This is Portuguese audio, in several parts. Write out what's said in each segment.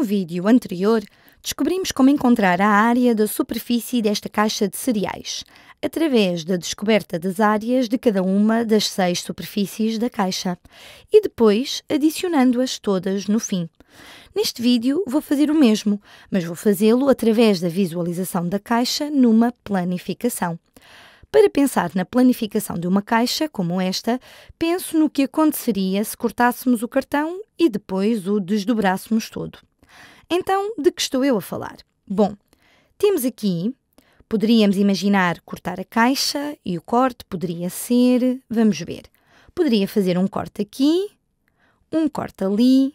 No vídeo anterior, descobrimos como encontrar a área da superfície desta caixa de cereais, através da descoberta das áreas de cada uma das seis superfícies da caixa e depois adicionando-as todas no fim. Neste vídeo vou fazer o mesmo, mas vou fazê-lo através da visualização da caixa numa planificação. Para pensar na planificação de uma caixa como esta, penso no que aconteceria se cortássemos o cartão e depois o desdobrássemos todo. Então, de que estou eu a falar? Bom, temos aqui, poderíamos imaginar cortar a caixa e o corte poderia ser, vamos ver, poderia fazer um corte aqui, um corte ali,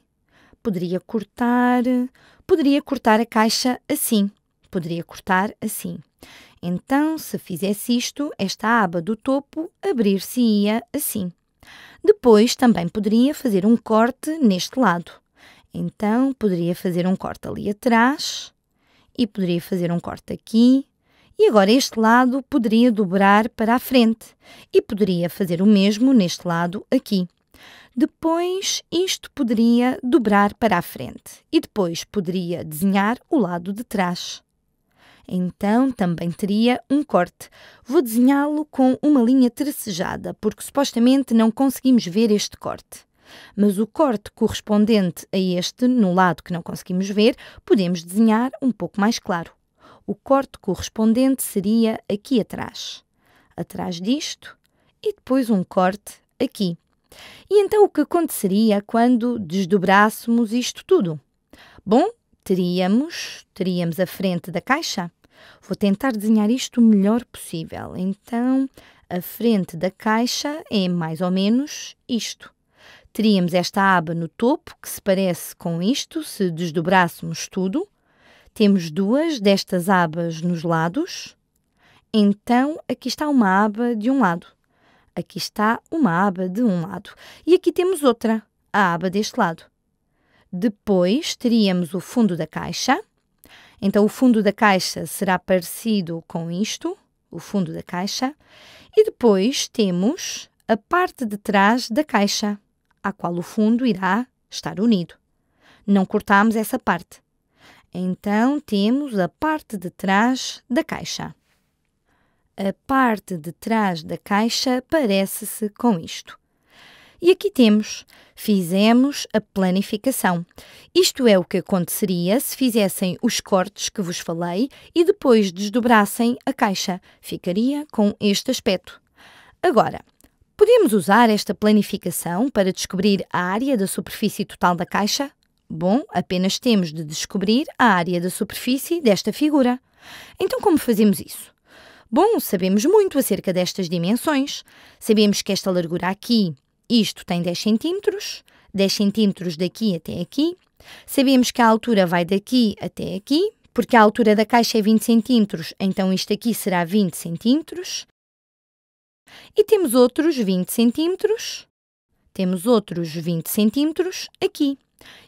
poderia cortar, poderia cortar a caixa assim, poderia cortar assim. Então, se fizesse isto, esta aba do topo abrir-se-ia assim. Depois também poderia fazer um corte neste lado. Então, poderia fazer um corte ali atrás e poderia fazer um corte aqui. E agora este lado poderia dobrar para a frente e poderia fazer o mesmo neste lado aqui. Depois, isto poderia dobrar para a frente e depois poderia desenhar o lado de trás. Então, também teria um corte. Vou desenhá-lo com uma linha tracejada, porque supostamente não conseguimos ver este corte. Mas o corte correspondente a este, no lado que não conseguimos ver, podemos desenhar um pouco mais claro. O corte correspondente seria aqui atrás. Atrás disto e depois um corte aqui. E então o que aconteceria quando desdobrássemos isto tudo? Bom, teríamos, teríamos a frente da caixa. Vou tentar desenhar isto o melhor possível. Então, a frente da caixa é mais ou menos isto. Teríamos esta aba no topo, que se parece com isto, se desdobrássemos tudo. Temos duas destas abas nos lados. Então, aqui está uma aba de um lado. Aqui está uma aba de um lado. E aqui temos outra, a aba deste lado. Depois, teríamos o fundo da caixa. Então, o fundo da caixa será parecido com isto, o fundo da caixa. E depois, temos a parte de trás da caixa à qual o fundo irá estar unido. Não cortamos essa parte. Então temos a parte de trás da caixa. A parte de trás da caixa parece-se com isto. E aqui temos, fizemos a planificação. Isto é o que aconteceria se fizessem os cortes que vos falei e depois desdobrassem a caixa. Ficaria com este aspecto. Agora, Podemos usar esta planificação para descobrir a área da superfície total da caixa? Bom, apenas temos de descobrir a área da superfície desta figura. Então, como fazemos isso? Bom, sabemos muito acerca destas dimensões. Sabemos que esta largura aqui, isto tem 10 cm, 10 cm daqui até aqui. Sabemos que a altura vai daqui até aqui, porque a altura da caixa é 20 cm, então isto aqui será 20 cm. E temos outros 20 centímetros, temos outros 20 centímetros aqui.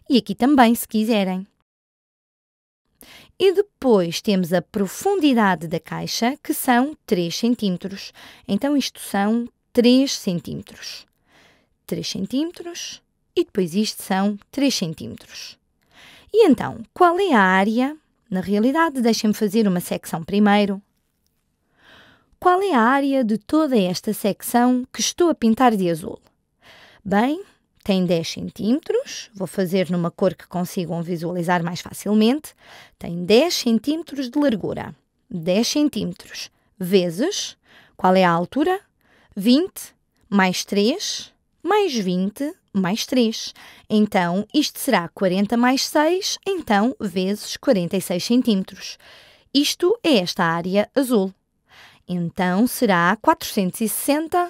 E aqui também, se quiserem. E depois temos a profundidade da caixa, que são 3 centímetros. Então, isto são 3 centímetros. 3 centímetros e depois isto são 3 centímetros. E então, qual é a área? Na realidade, deixem-me fazer uma secção primeiro. Qual é a área de toda esta secção que estou a pintar de azul? Bem, tem 10 centímetros, vou fazer numa cor que consigam visualizar mais facilmente, tem 10 centímetros de largura. 10 centímetros vezes, qual é a altura? 20 mais 3 mais 20 mais 3. Então, isto será 40 mais 6, então, vezes 46 centímetros. Isto é esta área azul. Então será 460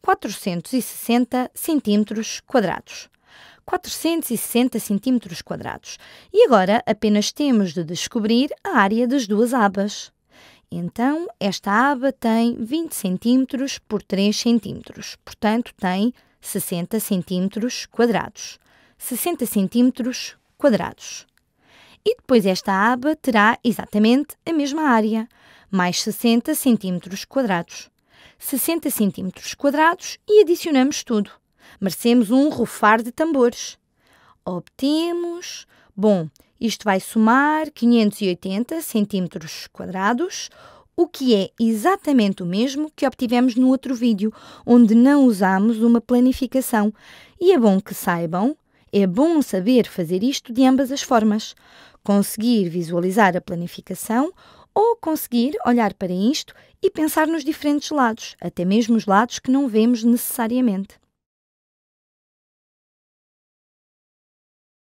460 centímetros quadrados. 460 centímetros quadrados. E agora apenas temos de descobrir a área das duas abas. Então, esta aba tem 20 centímetros por 3 centímetros, portanto tem 60 centímetros quadrados. 60 centímetros quadrados e depois esta aba terá exatamente a mesma área, mais 60 cm quadrados. 60 cm quadrados e adicionamos tudo. Merecemos um rufar de tambores. Obtemos... Bom, isto vai somar 580 cm quadrados, o que é exatamente o mesmo que obtivemos no outro vídeo, onde não usámos uma planificação. E é bom que saibam, é bom saber fazer isto de ambas as formas conseguir visualizar a planificação ou conseguir olhar para isto e pensar nos diferentes lados, até mesmo os lados que não vemos necessariamente.